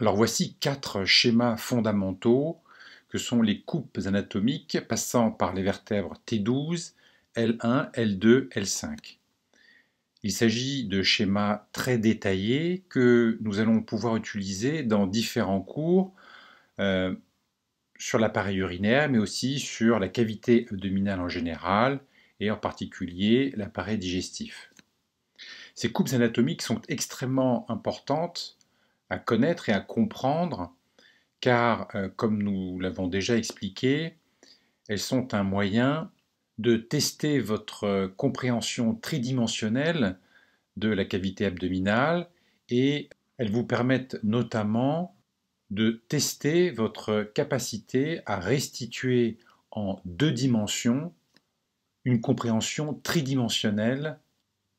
Alors voici quatre schémas fondamentaux que sont les coupes anatomiques passant par les vertèbres T12, L1, L2, L5. Il s'agit de schémas très détaillés que nous allons pouvoir utiliser dans différents cours euh, sur l'appareil urinaire, mais aussi sur la cavité abdominale en général et en particulier l'appareil digestif. Ces coupes anatomiques sont extrêmement importantes connaître et à comprendre, car, euh, comme nous l'avons déjà expliqué, elles sont un moyen de tester votre euh, compréhension tridimensionnelle de la cavité abdominale et elles vous permettent notamment de tester votre capacité à restituer en deux dimensions une compréhension tridimensionnelle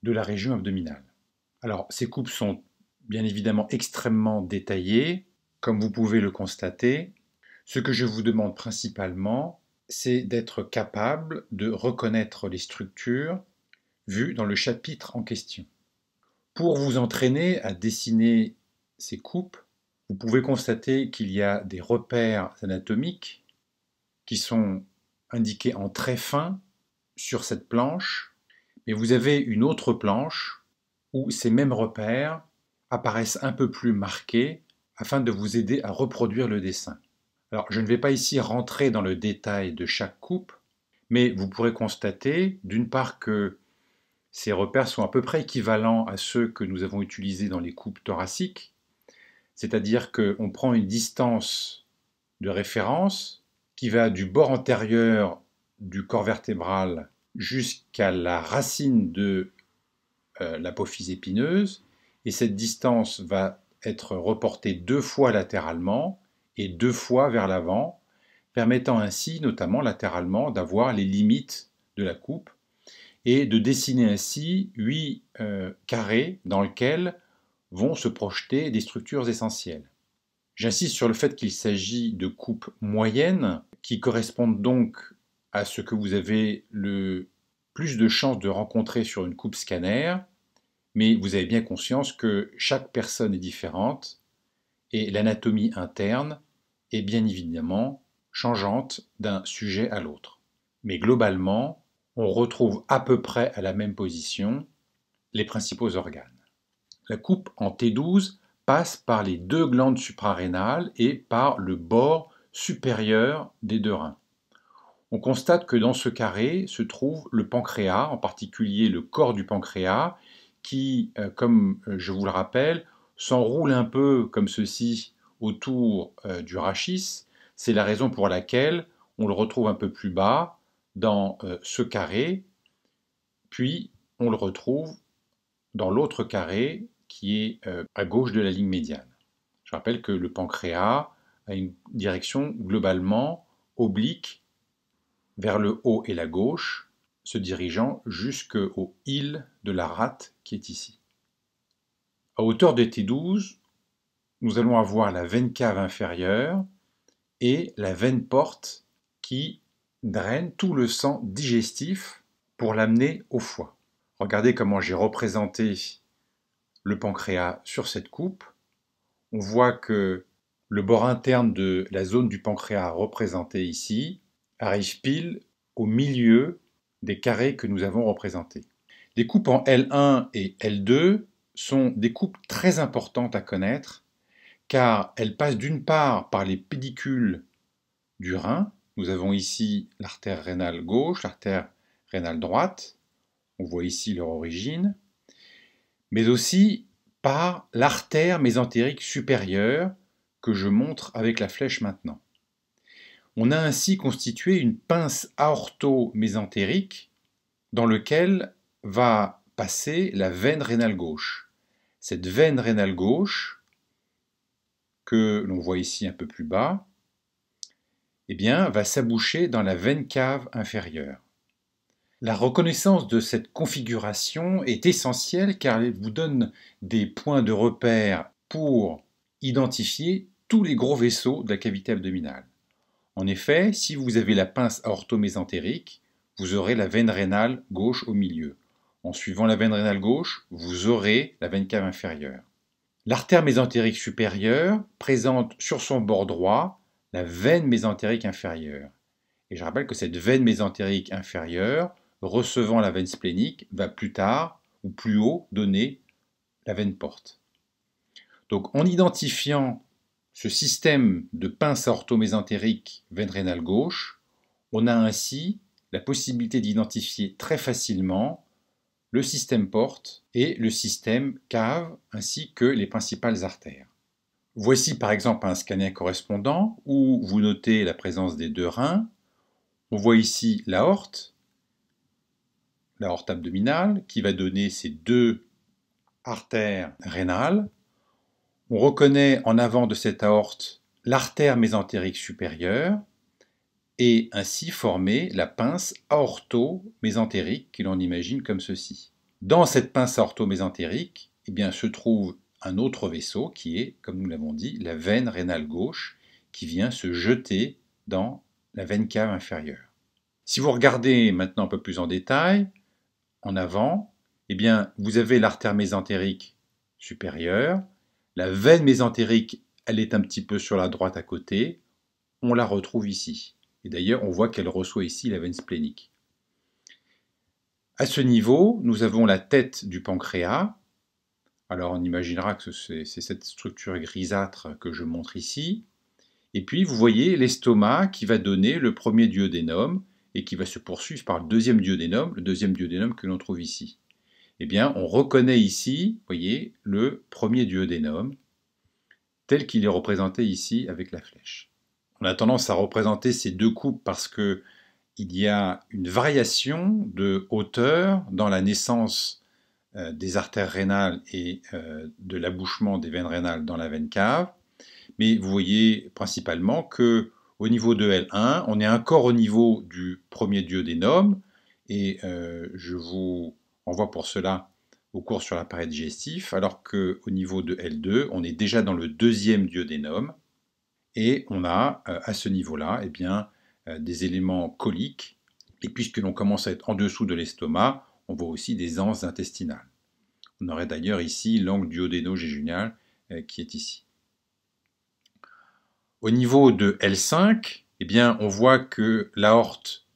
de la région abdominale. Alors, ces coupes sont bien évidemment extrêmement détaillé, comme vous pouvez le constater. Ce que je vous demande principalement, c'est d'être capable de reconnaître les structures vues dans le chapitre en question. Pour vous entraîner à dessiner ces coupes, vous pouvez constater qu'il y a des repères anatomiques qui sont indiqués en très fin sur cette planche, mais vous avez une autre planche où ces mêmes repères apparaissent un peu plus marqués afin de vous aider à reproduire le dessin. Alors, je ne vais pas ici rentrer dans le détail de chaque coupe, mais vous pourrez constater, d'une part, que ces repères sont à peu près équivalents à ceux que nous avons utilisés dans les coupes thoraciques, c'est-à-dire qu'on prend une distance de référence qui va du bord antérieur du corps vertébral jusqu'à la racine de euh, l'apophyse épineuse, et cette distance va être reportée deux fois latéralement et deux fois vers l'avant, permettant ainsi, notamment latéralement, d'avoir les limites de la coupe et de dessiner ainsi huit euh, carrés dans lesquels vont se projeter des structures essentielles. J'insiste sur le fait qu'il s'agit de coupes moyennes qui correspondent donc à ce que vous avez le plus de chances de rencontrer sur une coupe scanner mais vous avez bien conscience que chaque personne est différente et l'anatomie interne est bien évidemment changeante d'un sujet à l'autre. Mais globalement, on retrouve à peu près à la même position les principaux organes. La coupe en T12 passe par les deux glandes suprarénales et par le bord supérieur des deux reins. On constate que dans ce carré se trouve le pancréas, en particulier le corps du pancréas, qui, euh, comme euh, je vous le rappelle, s'enroule un peu comme ceci autour euh, du rachis. C'est la raison pour laquelle on le retrouve un peu plus bas dans ce carré, puis on le retrouve dans l'autre carré qui est à gauche de la ligne médiane. Je rappelle que le pancréas a une direction globalement oblique vers le haut et la gauche, se dirigeant jusqu'au îles de la Rate qui est ici. À hauteur des T12, nous allons avoir la veine cave inférieure et la veine porte qui draine tout le sang digestif pour l'amener au foie. Regardez comment j'ai représenté le pancréas sur cette coupe. On voit que le bord interne de la zone du pancréas représenté ici arrive pile au milieu des carrés que nous avons représentés. Les coupes en L1 et L2 sont des coupes très importantes à connaître, car elles passent d'une part par les pédicules du rein, nous avons ici l'artère rénale gauche, l'artère rénale droite, on voit ici leur origine, mais aussi par l'artère mésentérique supérieure que je montre avec la flèche maintenant. On a ainsi constitué une pince aorto-mésentérique dans laquelle va passer la veine rénale gauche. Cette veine rénale gauche, que l'on voit ici un peu plus bas, eh bien, va s'aboucher dans la veine cave inférieure. La reconnaissance de cette configuration est essentielle car elle vous donne des points de repère pour identifier tous les gros vaisseaux de la cavité abdominale. En effet, si vous avez la pince aortomésentérique, vous aurez la veine rénale gauche au milieu. En suivant la veine rénale gauche, vous aurez la veine cave inférieure. L'artère mésentérique supérieure présente sur son bord droit la veine mésentérique inférieure. Et je rappelle que cette veine mésentérique inférieure, recevant la veine splénique, va plus tard ou plus haut donner la veine porte. Donc en identifiant ce système de pince aortomésentérique veine rénale gauche, on a ainsi la possibilité d'identifier très facilement le système porte et le système cave ainsi que les principales artères. Voici par exemple un scanner correspondant où vous notez la présence des deux reins. On voit ici l'aorte, l'aorte abdominale qui va donner ces deux artères rénales on reconnaît en avant de cette aorte l'artère mésentérique supérieure et ainsi former la pince aorto-mésentérique que l'on imagine comme ceci. Dans cette pince aorto-mésentérique eh bien, se trouve un autre vaisseau qui est, comme nous l'avons dit, la veine rénale gauche qui vient se jeter dans la veine cave inférieure. Si vous regardez maintenant un peu plus en détail, en avant, eh bien, vous avez l'artère mésentérique supérieure la veine mésentérique, elle est un petit peu sur la droite à côté. On la retrouve ici. Et d'ailleurs, on voit qu'elle reçoit ici la veine splénique. À ce niveau, nous avons la tête du pancréas. Alors on imaginera que c'est cette structure grisâtre que je montre ici. Et puis vous voyez l'estomac qui va donner le premier duodénum et qui va se poursuivre par le deuxième duodénum, le deuxième duodénum que l'on trouve ici. Eh bien, on reconnaît ici, voyez, le premier dieu des noms, tel qu'il est représenté ici avec la flèche. On a tendance à représenter ces deux coupes parce que il y a une variation de hauteur dans la naissance euh, des artères rénales et euh, de l'abouchement des veines rénales dans la veine cave. Mais vous voyez principalement que au niveau de L1, on est encore au niveau du premier dieu des noms, et euh, je vous on voit pour cela au cours sur l'appareil digestif, alors qu'au niveau de L2, on est déjà dans le deuxième duodénome et on a euh, à ce niveau-là eh bien, euh, des éléments coliques, et puisque l'on commence à être en dessous de l'estomac, on voit aussi des anses intestinales. On aurait d'ailleurs ici l'angle duodéno euh, qui est ici. Au niveau de L5, eh bien, on voit que l'aorte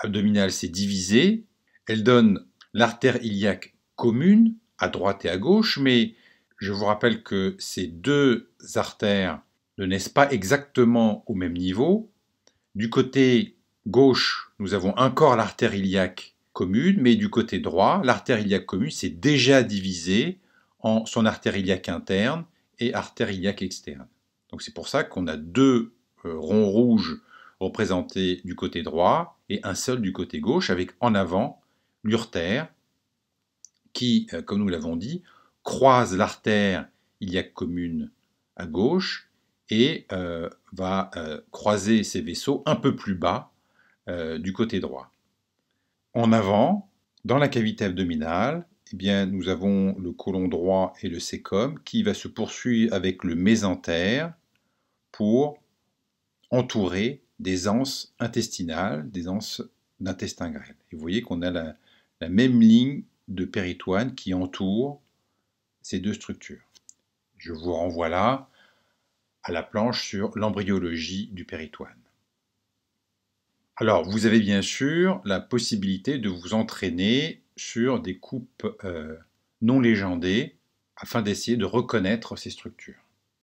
abdominale s'est divisée, elle donne l'artère iliaque commune, à droite et à gauche, mais je vous rappelle que ces deux artères ne naissent pas exactement au même niveau. Du côté gauche, nous avons encore l'artère iliaque commune, mais du côté droit, l'artère iliaque commune s'est déjà divisée en son artère iliaque interne et artère iliaque externe. Donc c'est pour ça qu'on a deux euh, ronds rouges représentés du côté droit et un seul du côté gauche avec en avant l'urtère, qui, euh, comme nous l'avons dit, croise l'artère iliaque commune à gauche et euh, va euh, croiser ses vaisseaux un peu plus bas du côté droit. En avant, dans la cavité abdominale, eh bien, nous avons le côlon droit et le sécom qui va se poursuivre avec le mésentère pour entourer des anses intestinales, des anses d'intestin grêle. Et vous voyez qu'on a la, la même ligne de péritoine qui entoure ces deux structures. Je vous renvoie là à la planche sur l'embryologie du péritoine. Alors, vous avez bien sûr la possibilité de vous entraîner sur des coupes euh, non légendées afin d'essayer de reconnaître ces structures.